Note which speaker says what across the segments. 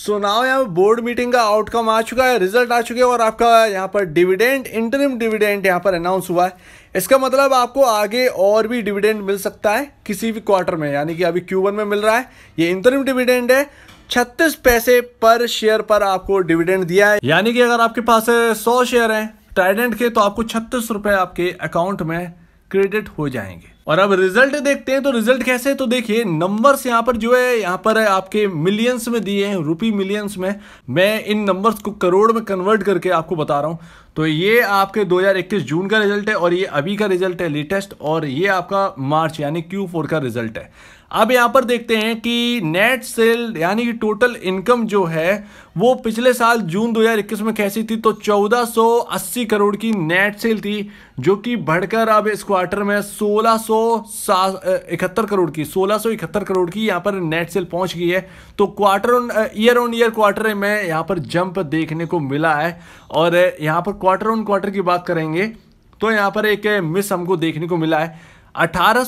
Speaker 1: सो now यहाँ board meeting का outcome आ चुका है रिजल्ट आ चुके हैं और आपका यहाँ पर डिविडेंड इंटरिम डिविडेंड यहाँ पर अनाउंस हुआ है इसका मतलब आपको आगे और भी डिविडेंड मिल सकता है किसी भी क्वार्टर में यानी कि अभी क्यू वन में मिल रहा है ये इंटरिम डिविडेंड है छत्तीस पैसे पर शेयर पर आपको डिविडेंड दिया है यानी कि अगर आपके पास सौ शेयर हैं ट्राइडेंट के तो आपको छत्तीस रुपये आपके अकाउंट में क्रेडिट हो जाएंगे और अब रिजल्ट देखते हैं तो रिजल्ट कैसे तो देखिए नंबर्स यहाँ पर जो है यहाँ पर है आपके मिलियंस में दिए हैं रुपी मिलियंस में मैं इन नंबर्स को करोड़ में कन्वर्ट करके आपको बता रहा हूँ तो ये आपके 2021 जून का रिजल्ट है और ये अभी का रिजल्ट है लेटेस्ट और ये आपका मार्च यानी Q4 का रिजल्ट है अब यहाँ पर देखते हैं कि नेट सेल यानी कि टोटल इनकम जो है वो पिछले साल जून 2021 में कैसी थी तो 1480 करोड़ की नेट सेल थी जो कि बढ़कर अब इस क्वार्टर में सोलह इकहत्तर करोड़ की सोलह सौ इकहत्तर करोड़ की यहाँ पर नेट सेल पहुँच गई है तो quarter on year on year quarter में यहाँ पर जंप देखने को मिला है और यहाँ पर क्वार्टर ऑन क्वार्टर की बात करेंगे तो यहाँ पर एक मिस हमको देखने को मिला है अठारह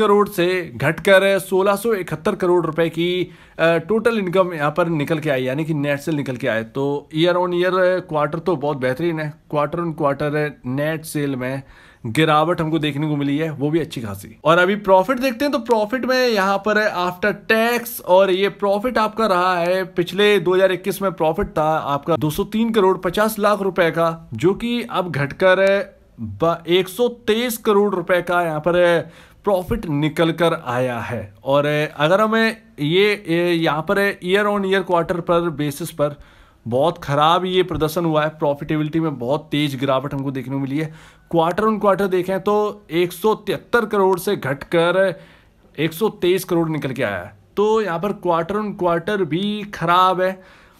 Speaker 1: करोड़ से घटकर सोलह करोड़ रुपए की टोटल इनकम यहाँ पर निकल के आई यानी कि नेट सेल निकल के आए तो ईयर ऑन ईयर क्वार्टर तो बहुत बेहतरीन है quarter on quarter net sale में गिरावट हमको देखने को मिली है वो भी अच्छी खासी और अभी प्रॉफिट देखते हैं तो प्रॉफिट में यहाँ पर है आफ्टर टैक्स और ये प्रॉफिट आपका रहा है पिछले 2021 में प्रॉफिट था आपका 203 करोड़ 50 लाख रुपए का जो कि अब घटकर 123 करोड़ रुपए का यहाँ पर प्रॉफिट निकल कर आया है और अगर हमें ये यहाँ पर ईयर ऑन ईयर क्वार्टर पर बेसिस पर बहुत ख़राब ये प्रदर्शन हुआ है प्रॉफिटेबिलिटी में बहुत तेज़ गिरावट हमको देखने को मिली है क्वार्टर ऑन क्वार्टर देखें तो एक करोड़ से घटकर 123 करोड़ निकल के आया है तो यहाँ पर क्वार्टर ऑन क्वार्टर भी ख़राब है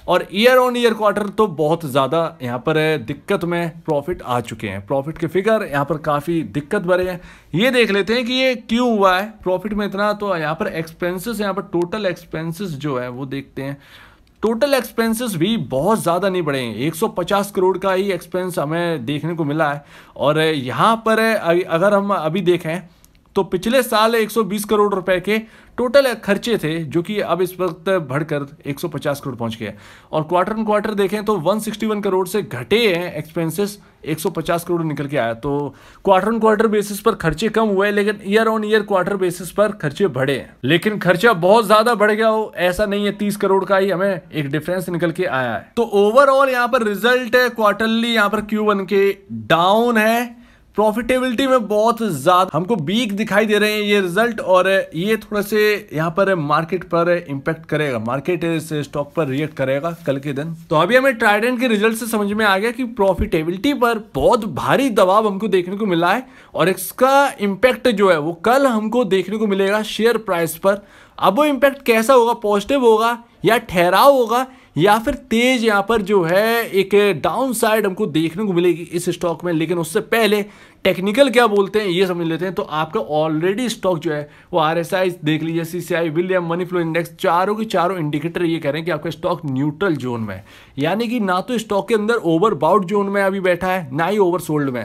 Speaker 1: और ईयर ऑन ईयर क्वार्टर तो बहुत ज़्यादा यहाँ पर दिक्कत में प्रॉफिट आ चुके हैं प्रॉफिट के फिगर यहाँ पर काफ़ी दिक्कत भरे हैं ये देख लेते हैं कि ये क्यों हुआ है प्रॉफिट में इतना तो यहाँ पर एक्सपेंसेस यहाँ पर टोटल एक्सपेंसेस जो है वो देखते हैं टोटल एक्सपेंसेस भी बहुत ज़्यादा नहीं बढ़े हैं 150 करोड़ का ही एक्सपेंस हमें देखने को मिला है और यहाँ पर अगर हम अभी देखें तो पिछले साल 120 करोड़ रुपए के टोटल खर्चे थे जो कि अब इस वक्त बढ़कर 150 करोड़ पहुंच गया और क्वार्टर एंड क्वार्टर देखें तो 161 करोड़ से घटे हैं एक्सपेंसेस 150 करोड़ निकल के आया तो क्वार्टर एंड क्वार्टर बेसिस पर खर्चे कम हुए लेकिन year on year quarter basis पर खर्चे बढ़े हैं लेकिन खर्चा बहुत ज्यादा बढ़ गया हो ऐसा नहीं है तीस करोड़ का ही हमें एक डिफरेंस निकल के आया है तो ओवरऑल यहाँ पर रिजल्ट क्वार्टरली यहाँ पर क्यू के डाउन है प्रॉफिटेबिलिटी में बहुत ज़्यादा हमको बीक दिखाई दे रहे हैं ये रिजल्ट और ये थोड़ा से यहाँ पर मार्केट पर इम्पैक्ट करेगा मार्केट इस स्टॉक पर रिएक्ट करेगा कल के दिन तो अभी हमें ट्राइडेंट के रिजल्ट से समझ में आ गया कि प्रॉफिटेबिलिटी पर बहुत भारी दबाव हमको देखने को मिला है और इसका इम्पैक्ट जो है वो कल हमको देखने को मिलेगा शेयर प्राइस पर अब वो इम्पैक्ट कैसा होगा पॉजिटिव होगा या ठहराव होगा या फिर तेज यहाँ पर जो है एक डाउन साइड हमको देखने को मिलेगी इस स्टॉक में लेकिन उससे पहले टेक्निकल क्या बोलते हैं ये समझ लेते हैं तो आपका ऑलरेडी स्टॉक जो है वो आर एस आई देख लीजिए C C I William money flow index चारों के चारों इंडिकेटर ये कह रहे हैं कि आपका स्टॉक न्यूट्रल जोन में है यानी कि ना तो स्टॉक के अंदर ओवर बाउट जोन में अभी बैठा है ना ही ओवर सोल्ड में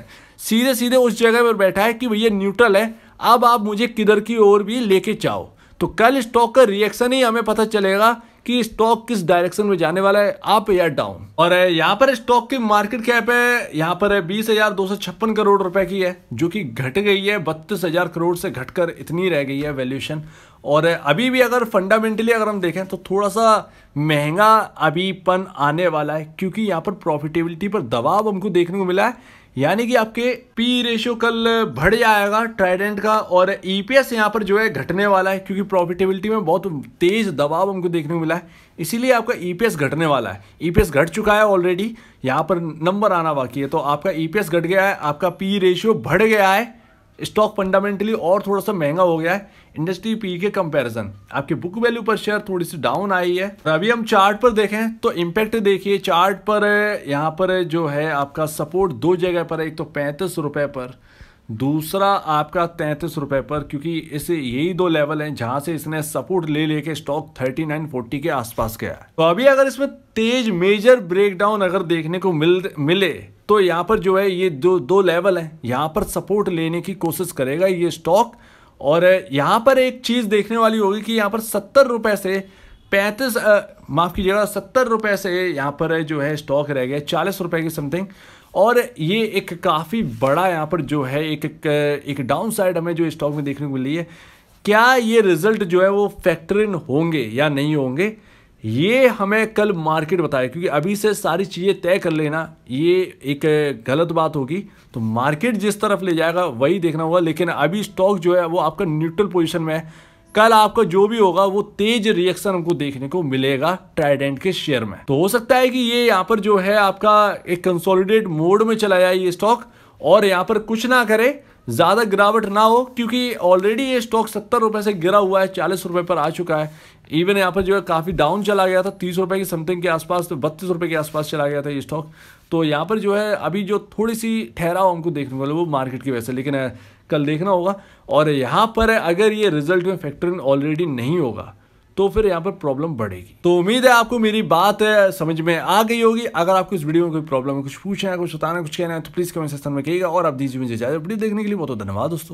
Speaker 1: सीधे सीधे उस जगह पर बैठा है कि भैया न्यूट्रल है अब आप मुझे किधर की ओर भी लेके जाओ तो कल स्टॉक का रिएक्शन ही हमें पता चलेगा कि स्टॉक किस डायरेक्शन में जाने वाला है आप या डाउन और यहाँ पर स्टॉक की मार्केट कैप है यहाँ पर बीस हजार दो सौ छप्पन करोड़ रुपए की है जो कि घट गई है बत्तीस हजार करोड़ से घटकर इतनी रह गई है वैल्यूएशन और अभी भी अगर फंडामेंटली अगर हम देखें तो थोड़ा सा महंगा अभीपन आने वाला है क्योंकि यहाँ पर प्रॉफिटेबिलिटी पर दबाव हमको देखने को मिला है यानी कि आपके पी रेशियो कल बढ़ जाएगा ट्राइडेंट का और ईपीएस e यहाँ पर जो है घटने वाला है क्योंकि प्रॉफिटेबिलिटी में बहुत तेज दबाव हमको देखने को मिला है इसीलिए आपका ईपीएस e घटने वाला है ईपीएस e घट चुका है ऑलरेडी यहाँ पर नंबर आना बाकी है तो आपका ईपीएस घट गया है आपका पी रेशियो बढ़ गया है स्टॉक फंडामेंटली और थोड़ा सा महंगा हो गया है इंडस्ट्री पी के कंपैरिजन आपके बुक वैल्यू पर शेयर थोड़ी सी डाउन आई है अभी हम चार्ट पर देखें तो इम्पैक्ट देखिए चार्ट पर यहाँ पर जो है आपका सपोर्ट दो जगह पर है एक तो पैंतीस रुपये पर दूसरा आपका तैंतीस रुपये पर क्योंकि इसे यही दो लेवल हैं जहां से इसने सपोर्ट ले लेके स्टॉक 3940 के आसपास गया तो अभी अगर इसमें तेज मेजर ब्रेकडाउन अगर देखने को मिल मिले तो यहां पर जो है ये दो दो लेवल हैं यहां पर सपोर्ट लेने की कोशिश करेगा ये स्टॉक और यहां पर एक चीज़ देखने वाली होगी कि यहाँ पर सत्तर रुपए से पैंतीस माफ़ कीजिएगा सत्तर रुपये से यहाँ पर जो है स्टॉक रह गया चालीस रुपये की समथिंग और ये एक काफ़ी बड़ा यहाँ पर जो है एक एक डाउन साइड हमें जो स्टॉक में देखने को मिली है क्या ये रिजल्ट जो है वो फैक्टर इन होंगे या नहीं होंगे ये हमें कल मार्केट बताए क्योंकि अभी से सारी चीज़ें तय कर लेना ये एक गलत बात होगी तो मार्केट जिस तरफ ले जाएगा वही देखना होगा लेकिन अभी स्टॉक जो है वो आपका न्यूट्रल पोजिशन में है कल आपका जो भी होगा वो तेज रिएक्शन हमको देखने को मिलेगा ट्राइडेंट के शेयर में तो हो सकता है कि ये यहाँ पर जो है आपका एक कंसोलिडेट मोड में चला जाए ये स्टॉक और यहाँ पर कुछ ना करे ज़्यादा गिरावट ना हो क्योंकि ऑलरेडी ये स्टॉक सत्तर रुपए से गिरा हुआ है चालीस रुपए पर आ चुका है इवन यहाँ पर जो है काफ़ी डाउन चला गया था तीस रुपए की समथिंग के आसपास तो बत्तीस रुपए के आसपास चला गया था ये स्टॉक तो यहाँ पर जो है अभी जो थोड़ी सी ठहराव हमको देखने को वो मार्केट की वजह से लेकिन कल देखना होगा और यहाँ पर अगर ये रिजल्ट में फैक्टर ऑलरेडी नहीं होगा तो फिर यहाँ पर प्रॉब्लम बढ़ेगी तो उम्मीद है आपको मेरी बात समझ में आ गई होगी अगर आपको इस वीडियो में कोई प्रॉब्लम है कुछ पूछना है कुछ बताना कुछ कहना है तो प्लीज़ कमेंट सेक्शन में कहिएगा और आप दीजिए मुझे ज़्यादा वीडियो देखने के लिए बहुत धन्यवाद दोस्तों